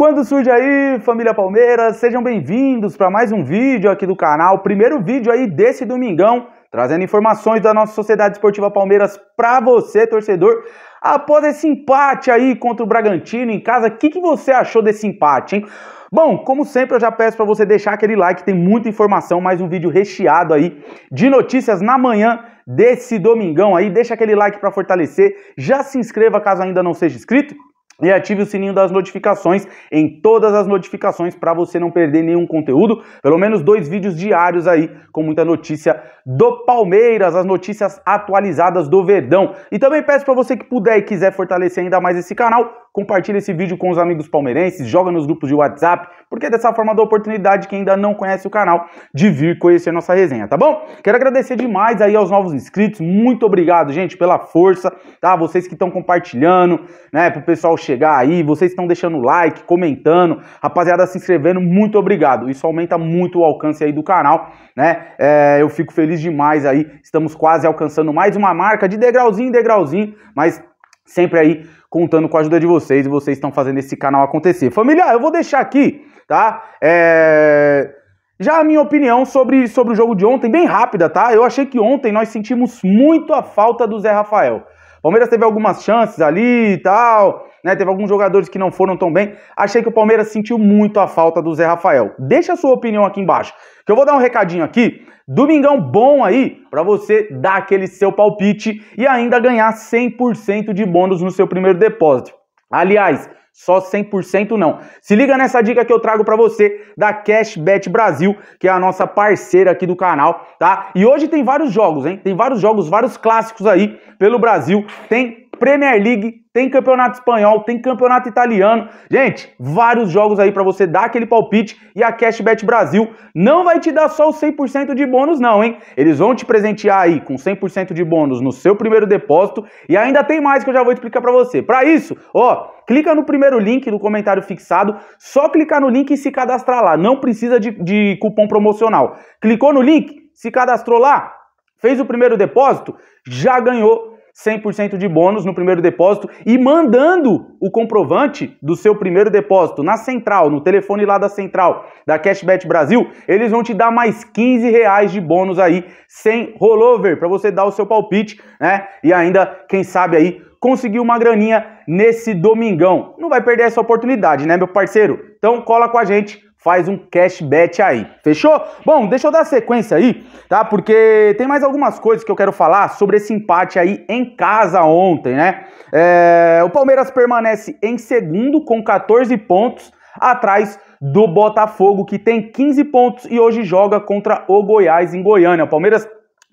Quando surge aí, família Palmeiras, sejam bem-vindos para mais um vídeo aqui do canal, primeiro vídeo aí desse domingão, trazendo informações da nossa Sociedade Esportiva Palmeiras para você, torcedor. Após esse empate aí contra o Bragantino em casa, o que, que você achou desse empate, hein? Bom, como sempre, eu já peço para você deixar aquele like, tem muita informação, mais um vídeo recheado aí de notícias na manhã desse domingão aí. Deixa aquele like para fortalecer, já se inscreva caso ainda não seja inscrito e ative o sininho das notificações em todas as notificações para você não perder nenhum conteúdo. Pelo menos dois vídeos diários aí com muita notícia do Palmeiras, as notícias atualizadas do Verdão. E também peço para você que puder e quiser fortalecer ainda mais esse canal, compartilha esse vídeo com os amigos palmeirenses, joga nos grupos de WhatsApp, porque é dessa forma dá oportunidade quem ainda não conhece o canal de vir conhecer nossa resenha, tá bom? Quero agradecer demais aí aos novos inscritos, muito obrigado, gente, pela força, tá? Vocês que estão compartilhando, né, pro pessoal chegar aí, vocês estão deixando like, comentando, rapaziada se inscrevendo, muito obrigado. Isso aumenta muito o alcance aí do canal, né? É, eu fico feliz demais aí, estamos quase alcançando mais uma marca de degrauzinho em degrauzinho, mas sempre aí contando com a ajuda de vocês e vocês estão fazendo esse canal acontecer. Família, eu vou deixar aqui, tá? É... Já a minha opinião sobre, sobre o jogo de ontem, bem rápida, tá? Eu achei que ontem nós sentimos muito a falta do Zé Rafael. O Palmeiras teve algumas chances ali e tal, né? Teve alguns jogadores que não foram tão bem. Achei que o Palmeiras sentiu muito a falta do Zé Rafael. Deixa a sua opinião aqui embaixo, que eu vou dar um recadinho aqui. Domingão bom aí para você dar aquele seu palpite e ainda ganhar 100% de bônus no seu primeiro depósito. Aliás, só 100% não. Se liga nessa dica que eu trago para você da Cashbet Brasil, que é a nossa parceira aqui do canal, tá? E hoje tem vários jogos, hein? Tem vários jogos, vários clássicos aí pelo Brasil. Tem Premier League, tem campeonato espanhol, tem campeonato italiano. Gente, vários jogos aí para você dar aquele palpite e a Cashbet Brasil não vai te dar só o 100% de bônus não, hein? Eles vão te presentear aí com 100% de bônus no seu primeiro depósito e ainda tem mais que eu já vou explicar para você. Para isso, ó, clica no primeiro link do comentário fixado, só clicar no link e se cadastrar lá. Não precisa de, de cupom promocional. Clicou no link, se cadastrou lá, fez o primeiro depósito, já ganhou 100% de bônus no primeiro depósito e mandando o comprovante do seu primeiro depósito na central, no telefone lá da central da Cashback Brasil, eles vão te dar mais 15 reais de bônus aí sem rollover para você dar o seu palpite, né? E ainda, quem sabe aí, conseguir uma graninha nesse domingão. Não vai perder essa oportunidade, né, meu parceiro? Então cola com a gente, faz um cash bet aí, fechou? Bom, deixa eu dar sequência aí, tá? Porque tem mais algumas coisas que eu quero falar sobre esse empate aí em casa ontem, né? É... o Palmeiras permanece em segundo com 14 pontos atrás do Botafogo, que tem 15 pontos e hoje joga contra o Goiás em Goiânia. O Palmeiras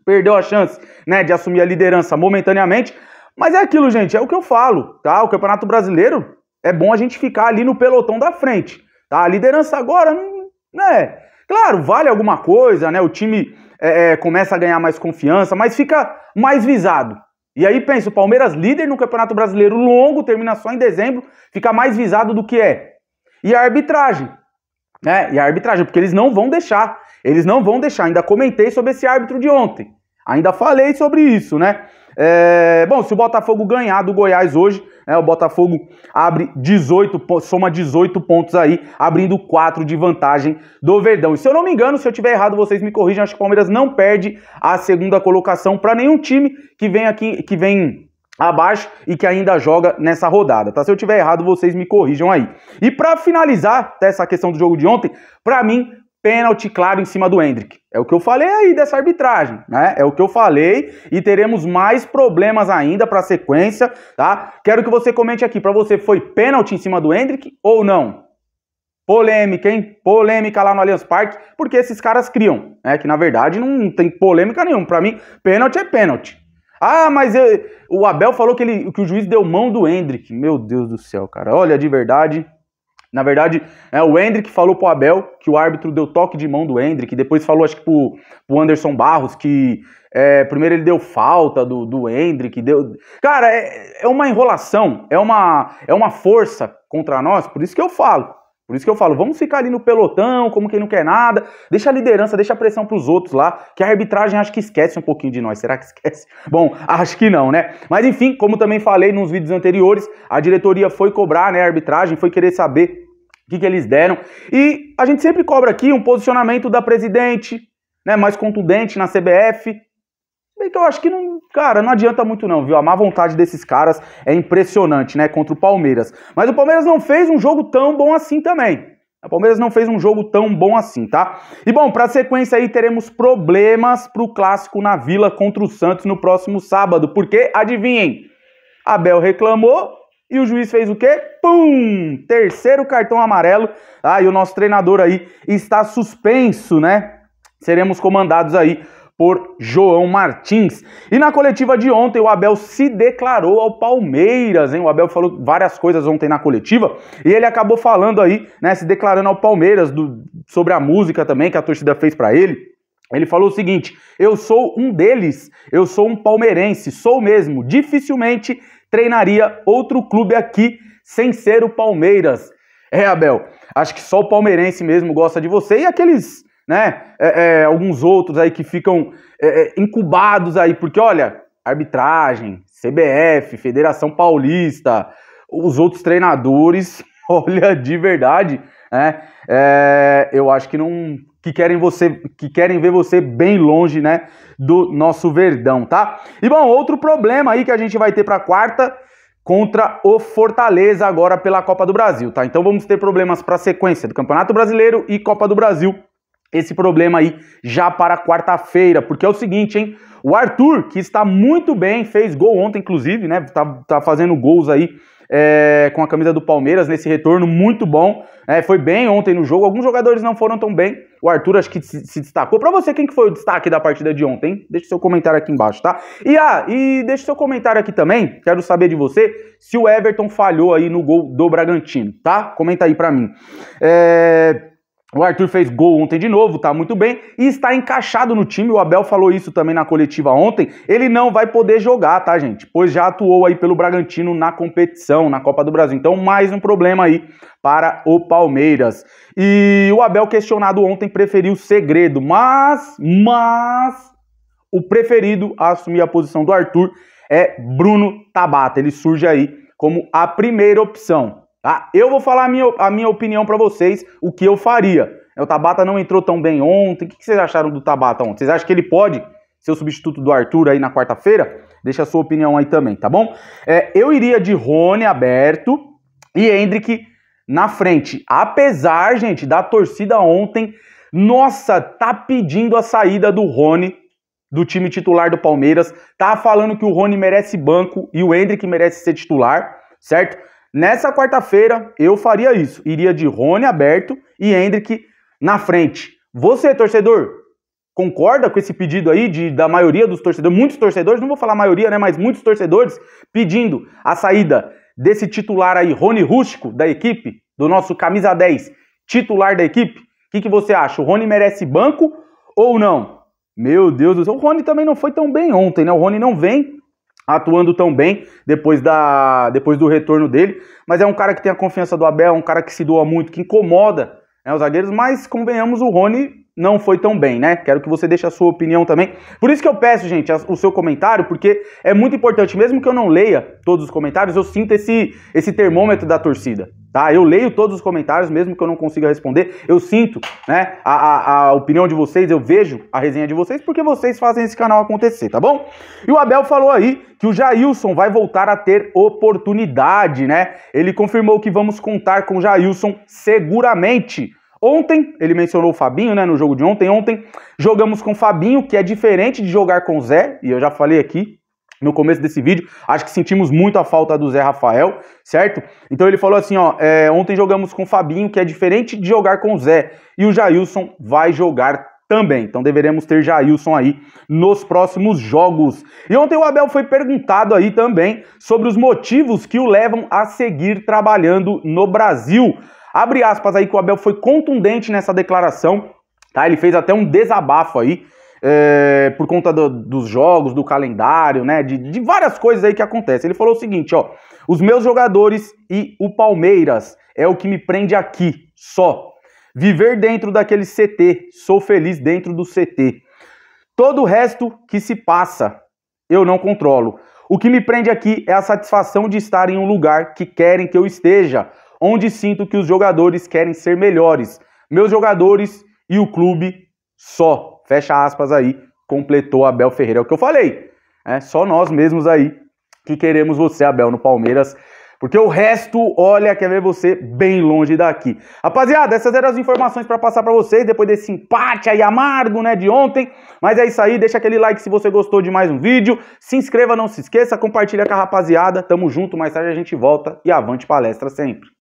perdeu a chance né, de assumir a liderança momentaneamente, mas é aquilo, gente, é o que eu falo, tá? O Campeonato Brasileiro é bom a gente ficar ali no pelotão da frente, tá? A liderança agora, né? Claro, vale alguma coisa, né? O time é, é, começa a ganhar mais confiança, mas fica mais visado. E aí pensa, o Palmeiras líder no Campeonato Brasileiro longo, termina só em dezembro, fica mais visado do que é. E a arbitragem, né? E a arbitragem, porque eles não vão deixar, eles não vão deixar. Ainda comentei sobre esse árbitro de ontem, ainda falei sobre isso, né? É, bom, se o Botafogo ganhar do Goiás hoje, né, o Botafogo abre 18, soma 18 pontos aí, abrindo 4 de vantagem do Verdão. E se eu não me engano, se eu tiver errado, vocês me corrijam, acho que o Palmeiras não perde a segunda colocação para nenhum time que vem aqui, que vem abaixo e que ainda joga nessa rodada, tá? Se eu tiver errado, vocês me corrijam aí. E para finalizar essa questão do jogo de ontem, para mim pênalti claro em cima do Hendrick. É o que eu falei aí dessa arbitragem, né? É o que eu falei e teremos mais problemas ainda para a sequência, tá? Quero que você comente aqui, para você foi pênalti em cima do Hendrick ou não? Polêmica, hein? Polêmica lá no Allianz Parque, porque esses caras criam, né? Que na verdade não tem polêmica nenhuma. Para mim, pênalti é pênalti. Ah, mas eu, o Abel falou que, ele, que o juiz deu mão do Hendrick. Meu Deus do céu, cara. Olha, de verdade, na verdade, é, o Hendrick falou pro Abel que o árbitro deu toque de mão do Hendrick, depois falou, acho que pro, pro Anderson Barros, que é, primeiro ele deu falta do, do Hendrick, deu. Cara, é, é uma enrolação, é uma, é uma força contra nós, por isso que eu falo. Por isso que eu falo, vamos ficar ali no pelotão, como quem não quer nada, deixa a liderança, deixa a pressão para os outros lá, que a arbitragem acho que esquece um pouquinho de nós. Será que esquece? Bom, acho que não, né? Mas enfim, como também falei nos vídeos anteriores, a diretoria foi cobrar, né, a arbitragem, foi querer saber o que, que eles deram. E a gente sempre cobra aqui um posicionamento da presidente, né, mais contundente na CBF. Bem que eu acho que não, Cara, não adianta muito não, viu? A má vontade desses caras é impressionante, né? Contra o Palmeiras. Mas o Palmeiras não fez um jogo tão bom assim também. O Palmeiras não fez um jogo tão bom assim, tá? E bom, para sequência aí teremos problemas pro clássico na Vila contra o Santos no próximo sábado, porque adivinhem, Abel reclamou e o juiz fez o quê? Pum! Terceiro cartão amarelo. Ah, e o nosso treinador aí está suspenso, né? Seremos comandados aí por João Martins. E na coletiva de ontem, o Abel se declarou ao Palmeiras, hein? O Abel falou várias coisas ontem na coletiva e ele acabou falando aí, né, se declarando ao Palmeiras do, sobre a música também que a torcida fez para ele. Ele falou o seguinte: eu sou um deles, eu sou um palmeirense, sou mesmo. Dificilmente treinaria outro clube aqui sem ser o Palmeiras. É, Abel, acho que só o palmeirense mesmo gosta de você e aqueles né? É, é, alguns outros aí que ficam é, é incubados aí, porque olha, arbitragem, CBF, Federação Paulista, os outros treinadores, olha, de verdade, né? É, eu acho que não que querem você, que querem ver você bem longe, né, do nosso Verdão, tá? E bom, outro problema aí que a gente vai ter para quarta contra o Fortaleza agora pela Copa do Brasil, tá? Então vamos ter problemas para a sequência do Campeonato Brasileiro e Copa do Brasil esse problema aí já para quarta-feira, porque é o seguinte, hein? O Arthur, que está muito bem, fez gol ontem, inclusive, né? Tá, tá fazendo gols aí é, com a camisa do Palmeiras nesse retorno muito bom. É, foi bem ontem no jogo. Alguns jogadores não foram tão bem. O Arthur acho que se, se destacou. Para você, quem que foi o destaque da partida de ontem? Deixa seu comentário aqui embaixo, tá? E ah, e deixa seu comentário aqui também. Quero saber de você se o Everton falhou aí no gol do Bragantino, tá? Comenta aí para mim. É... O Arthur fez gol ontem de novo, tá muito bem e está encaixado no time. O Abel falou isso também na coletiva ontem. Ele não vai poder jogar, tá, gente? Pois já atuou aí pelo Bragantino na competição, na Copa do Brasil. Então, mais um problema aí para o Palmeiras. E o Abel questionado ontem preferiu o segredo, mas mas o preferido a assumir a posição do Arthur é Bruno Tabata. Ele surge aí como a primeira opção. Tá? Eu vou falar a minha, a minha opinião para vocês, o que eu faria. É, o Tabata não entrou tão bem ontem. O que vocês acharam do Tabata ontem? Vocês acham que ele pode ser o substituto do Arthur aí na quarta-feira? Deixa a sua opinião aí também, tá bom? É, eu iria de Rony aberto e Hendrick na frente. Apesar, gente, da torcida ontem, nossa, tá pedindo a saída do Rony do time titular do Palmeiras. Tá falando que o Rony merece banco e o Hendrick merece ser titular, certo? Nessa quarta-feira, eu faria isso. Iria de Rony aberto e Hendrick na frente. Você, torcedor, concorda com esse pedido aí de, da maioria dos torcedores? Muitos torcedores, não vou falar maioria, né? Mas muitos torcedores pedindo a saída desse titular aí, Rony Rústico, da equipe, do nosso camisa 10, titular da equipe. O que, que você acha? O Rony merece banco ou não? Meu Deus do céu, o Rony também não foi tão bem ontem, né? O Rony não vem atuando tão bem depois, da, depois do retorno dele. Mas é um cara que tem a confiança do Abel, é um cara que se doa muito, que incomoda né, os zagueiros. Mas convenhamos, o Rony não foi tão bem, né? Quero que você deixe a sua opinião também. Por isso que eu peço, gente, o seu comentário, porque é muito importante. Mesmo que eu não leia todos os comentários, eu sinto esse, esse termômetro da torcida. Tá? Eu leio todos os comentários, mesmo que eu não consiga responder. Eu sinto né, a, a, a opinião de vocês, eu vejo a resenha de vocês, porque vocês fazem esse canal acontecer, tá bom? E o Abel falou aí que o Jailson vai voltar a ter oportunidade, né? Ele confirmou que vamos contar com o Jailson seguramente Ontem, ele mencionou o Fabinho, né, no jogo de ontem. Ontem jogamos com o Fabinho, que é diferente de jogar com o Zé, e eu já falei aqui no começo desse vídeo. Acho que sentimos muito a falta do Zé Rafael, certo? Então ele falou assim, ó, é, ontem jogamos com o Fabinho, que é diferente de jogar com o Zé, e o Jailson vai jogar também. Então deveremos ter Jailson aí nos próximos jogos. E ontem o Abel foi perguntado aí também sobre os motivos que o levam a seguir trabalhando no Brasil. Abre aspas aí que o Abel foi contundente nessa declaração, tá? Ele fez até um desabafo aí. É, por conta do, dos jogos, do calendário, né? De, de várias coisas aí que acontecem. Ele falou o seguinte: ó, os meus jogadores e o Palmeiras é o que me prende aqui, só. Viver dentro daquele CT, sou feliz dentro do CT. Todo o resto que se passa, eu não controlo. O que me prende aqui é a satisfação de estar em um lugar que querem que eu esteja onde sinto que os jogadores querem ser melhores. Meus jogadores e o clube só. Fecha aspas aí, completou Abel Ferreira. É o que eu falei. É só nós mesmos aí que queremos você, Abel, no Palmeiras. Porque o resto, olha, quer ver você bem longe daqui. Rapaziada, essas eram as informações para passar para vocês depois desse empate aí amargo, né, de ontem. Mas é isso aí, deixa aquele like se você gostou de mais um vídeo. Se inscreva, não se esqueça, compartilha com a rapaziada. Tamo junto, mais tarde a gente volta e avante palestra sempre.